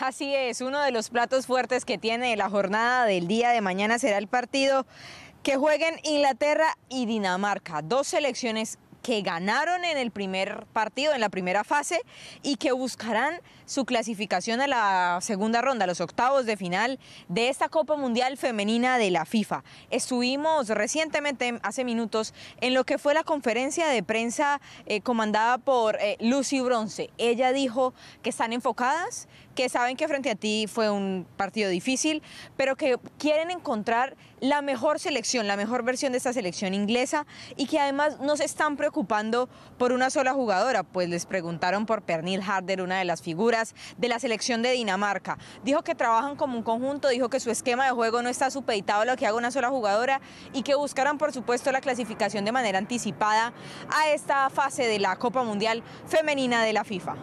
Así es, uno de los platos fuertes que tiene la jornada del día de mañana será el partido que jueguen Inglaterra y Dinamarca, dos selecciones que ganaron en el primer partido, en la primera fase, y que buscarán su clasificación a la segunda ronda, a los octavos de final de esta Copa Mundial Femenina de la FIFA. Estuvimos recientemente, hace minutos, en lo que fue la conferencia de prensa eh, comandada por eh, Lucy Bronce. Ella dijo que están enfocadas, que saben que frente a ti fue un partido difícil, pero que quieren encontrar la mejor selección, la mejor versión de esta selección inglesa y que además no se están preocupados ocupando por una sola jugadora, pues les preguntaron por Pernil Harder, una de las figuras de la selección de Dinamarca. Dijo que trabajan como un conjunto, dijo que su esquema de juego no está supeditado a lo que haga una sola jugadora y que buscarán, por supuesto, la clasificación de manera anticipada a esta fase de la Copa Mundial Femenina de la FIFA.